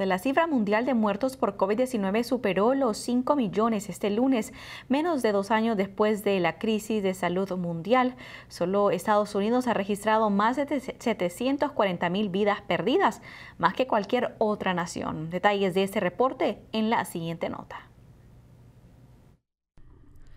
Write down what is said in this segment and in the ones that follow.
La cifra mundial de muertos por COVID-19 superó los 5 millones este lunes, menos de dos años después de la crisis de salud mundial. Solo Estados Unidos ha registrado más de 740 mil vidas perdidas, más que cualquier otra nación. Detalles de este reporte en la siguiente nota.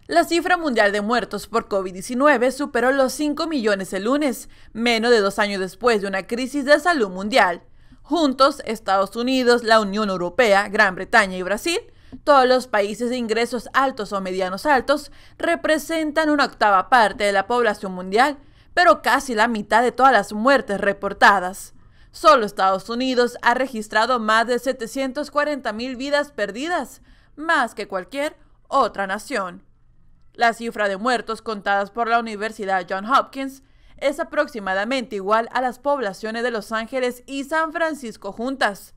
La cifra mundial de muertos por COVID-19 superó los 5 millones el lunes, menos de dos años después de una crisis de salud mundial. Juntos, Estados Unidos, la Unión Europea, Gran Bretaña y Brasil, todos los países de ingresos altos o medianos altos representan una octava parte de la población mundial, pero casi la mitad de todas las muertes reportadas. Solo Estados Unidos ha registrado más de 740.000 vidas perdidas, más que cualquier otra nación. La cifra de muertos contadas por la Universidad Johns Hopkins es aproximadamente igual a las poblaciones de Los Ángeles y San Francisco juntas.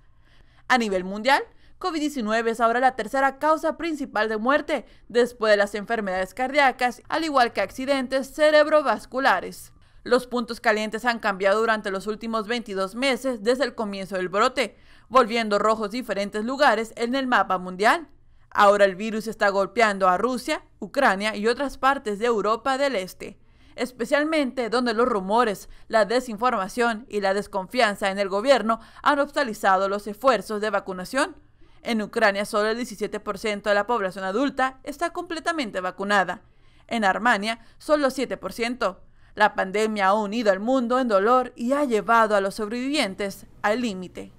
A nivel mundial, COVID-19 es ahora la tercera causa principal de muerte, después de las enfermedades cardíacas, al igual que accidentes cerebrovasculares. Los puntos calientes han cambiado durante los últimos 22 meses desde el comienzo del brote, volviendo rojos diferentes lugares en el mapa mundial. Ahora el virus está golpeando a Rusia, Ucrania y otras partes de Europa del Este especialmente donde los rumores, la desinformación y la desconfianza en el gobierno han obstaculizado los esfuerzos de vacunación. En Ucrania solo el 17% de la población adulta está completamente vacunada. En Armenia solo 7%. La pandemia ha unido al mundo en dolor y ha llevado a los sobrevivientes al límite.